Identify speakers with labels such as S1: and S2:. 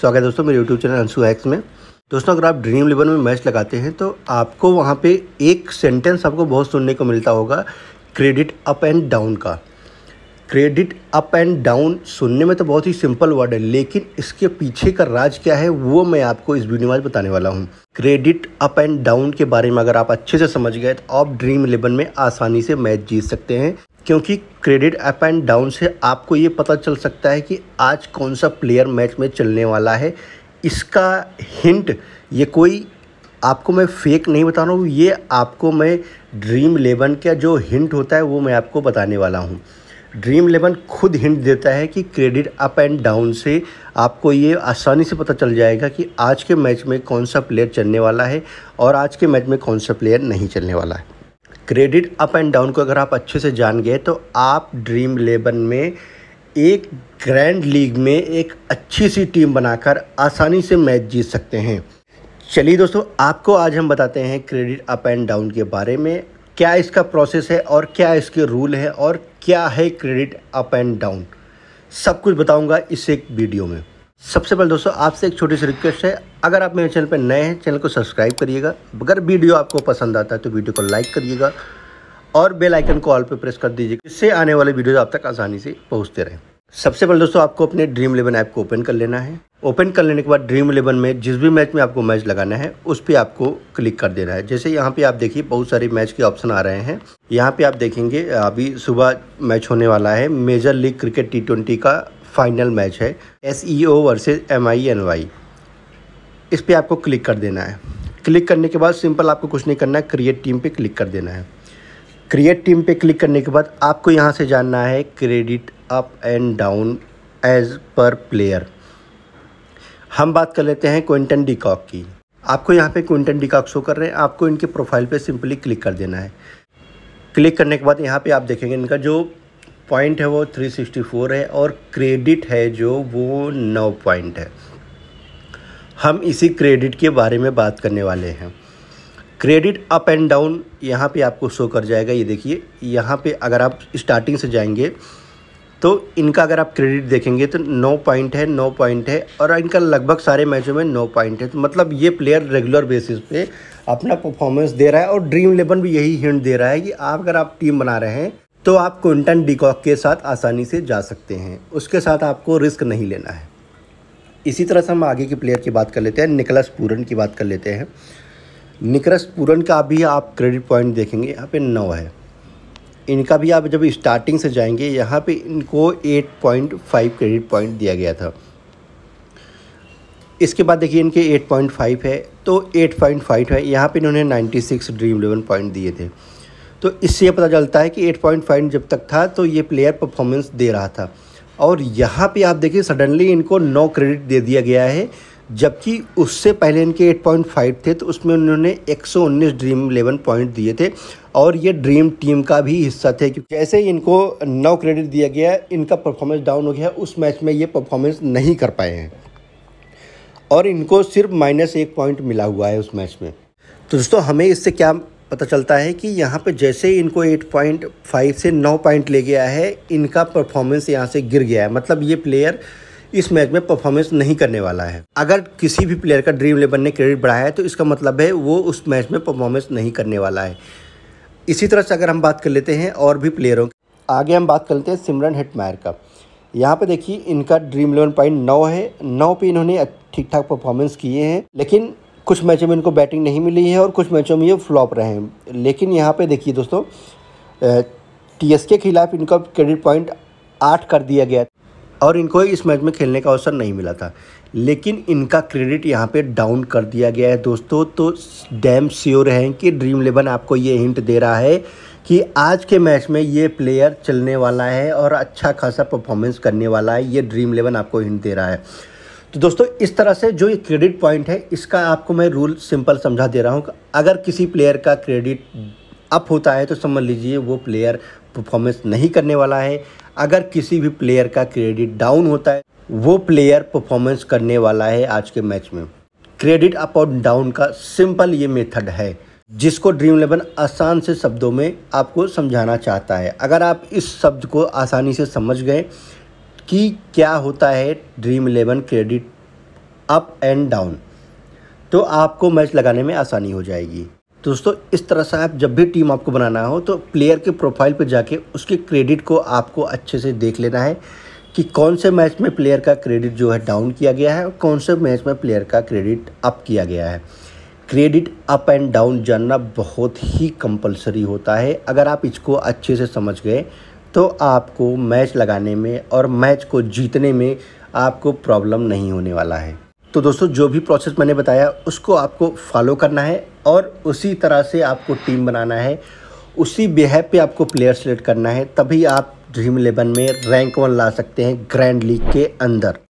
S1: स्वागत है दोस्तों मेरे यूट्यूब चैनल अंशु हैक्स में दोस्तों अगर आप ड्रीम इलेवन में मैच लगाते हैं तो आपको वहाँ पे एक सेंटेंस आपको बहुत सुनने को मिलता होगा क्रेडिट अप एंड डाउन का क्रेडिट अप एंड डाउन सुनने में तो बहुत ही सिंपल वर्ड है लेकिन इसके पीछे का राज क्या है वो मैं आपको इस वीडियो में बताने वाला हूँ क्रेडिट अप एंड डाउन के बारे में अगर आप अच्छे से समझ गए तो आप ड्रीम इलेवन में आसानी से मैच जीत सकते हैं क्योंकि क्रेडिट अप एंड डाउन से आपको ये पता चल सकता है कि आज कौन सा प्लेयर मैच में चलने वाला है इसका हिंट ये कोई आपको मैं फेक नहीं बता रहा हूँ ये आपको मैं ड्रीम इलेवन का जो हिंट होता है वो मैं आपको बताने वाला हूँ ड्रीम इलेवन खुद हिंट देता है कि क्रेडिट अप एंड डाउन से आपको ये आसानी से पता चल जाएगा कि आज के मैच में कौन सा प्लेयर चलने वाला है और आज के मैच में कौन सा प्लेयर नहीं चलने वाला है क्रेडिट अप एंड डाउन को अगर आप अच्छे से जान गए तो आप ड्रीम इलेवन में एक ग्रैंड लीग में एक अच्छी सी टीम बनाकर आसानी से मैच जीत सकते हैं चलिए दोस्तों आपको आज हम बताते हैं क्रेडिट अप एंड डाउन के बारे में क्या इसका प्रोसेस है और क्या इसके रूल है और क्या है क्रेडिट अप एंड डाउन सब कुछ बताऊंगा इस एक वीडियो में सबसे पहले दोस्तों आपसे एक छोटी सी रिक्वेस्ट है अगर आप मेरे चैनल पर नए हैं चैनल को सब्सक्राइब करिएगा अगर वीडियो आपको पसंद आता है तो वीडियो को लाइक करिएगा और बेल आइकन को ऑल पर प्रेस कर दीजिएगा इससे आने वाले वीडियो आप तक आसानी से पहुँचते रहें सबसे पहले दोस्तों आपको अपने ड्रीम इलेवन ऐप को ओपन कर लेना है ओपन कर लेने के बाद ड्रीम इलेवन में जिस भी मैच में आपको मैच लगाना है उस पर आपको क्लिक कर देना है जैसे यहाँ पे आप देखिए बहुत सारे मैच के ऑप्शन आ रहे हैं यहाँ पे आप देखेंगे अभी सुबह मैच होने वाला है major league cricket T twenty का फाइनल मैच है S E O versus M I N Y इस पर आपको क्लिक कर देना है क्लिक करने के बाद सिंपल आपको कुछ नहीं करना है क्रिएट टीम पे क्लिक कर देना है क्रिएट टीम पे क्लिक करने के बाद आपको यहाँ से जानना है credit up and down as per player हम बात कर लेते हैं क्विंटन डिकॉक की आपको यहाँ पे क्विंटन डिकॉक शो कर रहे हैं आपको इनके प्रोफाइल पे सिंपली क्लिक कर देना है क्लिक करने के बाद यहाँ पे आप देखेंगे इनका जो पॉइंट है वो 364 है और क्रेडिट है जो वो नौ पॉइंट है हम इसी क्रेडिट के बारे में बात करने वाले हैं क्रेडिट अप एंड डाउन यहाँ पे आपको शो कर जाएगा ये देखिए यहाँ पे अगर आप स्टार्टिंग से जाएंगे तो इनका अगर आप क्रेडिट देखेंगे तो नौ पॉइंट है नौ पॉइंट है और इनका लगभग सारे मैचों में नौ पॉइंट है तो मतलब ये प्लेयर रेगुलर बेसिस पे अपना परफॉर्मेंस दे रहा है और ड्रीम इलेवन भी यही हिंट दे रहा है कि आप अगर आप टीम बना रहे हैं तो आप क्विंटन डिकॉक के साथ आसानी से जा सकते हैं उसके साथ आपको रिस्क नहीं लेना है इसी तरह से हम आगे के प्लेयर की बात कर लेते हैं निकलस पूरन की बात कर लेते हैं निकलस पूरन का भी आप क्रेडिट पॉइंट देखेंगे यहाँ पे नौ है इनका भी आप जब स्टार्टिंग से जाएंगे यहाँ पे इनको 8.5 क्रेडिट पॉइंट दिया गया था इसके बाद देखिए इनके 8.5 है तो 8.5 है यहाँ पे इन्होंने 96 ड्रीम इलेवन पॉइंट दिए थे तो इससे ये पता चलता है कि 8.5 जब तक था तो ये प्लेयर परफॉर्मेंस दे रहा था और यहाँ पे आप देखिए सडनली इनको नौ क्रेडिट दे दिया गया है जबकि उससे पहले इनके 8.5 थे तो उसमें उन्होंने 119 ड्रीम 11 पॉइंट दिए थे और ये ड्रीम टीम का भी हिस्सा थे क्योंकि जैसे ही इनको नौ क्रेडिट दिया गया इनका परफॉर्मेंस डाउन हो गया उस मैच में ये परफॉर्मेंस नहीं कर पाए हैं और इनको सिर्फ माइनस एक पॉइंट मिला हुआ है उस मैच में तो दोस्तों हमें इससे क्या पता चलता है कि यहाँ पे जैसे इनको 8.5 से 9 पॉइंट ले गया है इनका परफॉर्मेंस यहाँ से गिर गया है मतलब ये प्लेयर इस मैच में परफॉर्मेंस नहीं करने वाला है अगर किसी भी प्लेयर का ड्रीम इलेवन ने क्रेडिट बढ़ाया है तो इसका मतलब है वो उस मैच में परफॉर्मेंस नहीं करने वाला है इसी तरह से अगर हम बात कर लेते हैं और भी प्लेयरों की आगे हम बात कर लेते हैं सिमरन हेटमायर का यहाँ पे देखिए इनका ड्रीम इलेवन पॉइंट नौ है नौ पे इन्होंने ठीक ठाक परफॉर्मेंस किए हैं लेकिन कुछ मैचों में इनको बैटिंग नहीं मिली है और कुछ मैचों में ये फ्लॉप रहे हैं लेकिन यहाँ पे देखिए दोस्तों टी के खिलाफ इनका क्रेडिट पॉइंट आठ कर दिया गया और इनको इस मैच में खेलने का अवसर नहीं मिला था लेकिन इनका क्रेडिट यहाँ पे डाउन कर दिया गया है दोस्तों तो डैम श्योर हैं कि ड्रीम इलेवन आपको ये हिंट दे रहा है कि आज के मैच में ये प्लेयर चलने वाला है और अच्छा खासा परफॉर्मेंस करने वाला है ये ड्रीम इलेवन आपको हिंट दे रहा है तो दोस्तों इस तरह से जो ये क्रेडिट पॉइंट है इसका आपको मैं रूल सिंपल समझा दे रहा हूँ अगर किसी प्लेयर का क्रेडिट अप होता है तो समझ लीजिए वो प्लेयर परफॉर्मेंस नहीं करने वाला है अगर किसी भी प्लेयर का क्रेडिट डाउन होता है वो प्लेयर परफॉर्मेंस करने वाला है आज के मैच में क्रेडिट अप और डाउन का सिंपल ये मेथड है जिसको ड्रीम इलेवन आसान से शब्दों में आपको समझाना चाहता है अगर आप इस शब्द को आसानी से समझ गए कि क्या होता है Dream Eleven credit up and down तो आपको मैच लगाने में आसानी हो जाएगी तो दोस्तों इस तरह से आप जब भी टीम आपको बनाना हो तो प्लेयर के प्रोफाइल पर जाके उसके क्रेडिट को आपको अच्छे से देख लेना है कि कौन से मैच में प्लेयर का क्रेडिट जो है डाउन किया गया है और कौन से मैच में प्लेयर का क्रेडिट अप किया गया है क्रेडिट अप एंड डाउन जानना बहुत ही कंपलसरी होता है अगर आप इसको अच्छे से समझ गए तो आपको मैच लगाने में और मैच को जीतने में आपको प्रॉब्लम नहीं होने वाला है तो दोस्तों जो भी प्रोसेस मैंने बताया उसको आपको फॉलो करना है और उसी तरह से आपको टीम बनाना है उसी बेहब पे आपको प्लेयर सेलेक्ट करना है तभी आप ड्रीम इलेवन में रैंक वन ला सकते हैं ग्रैंड लीग के अंदर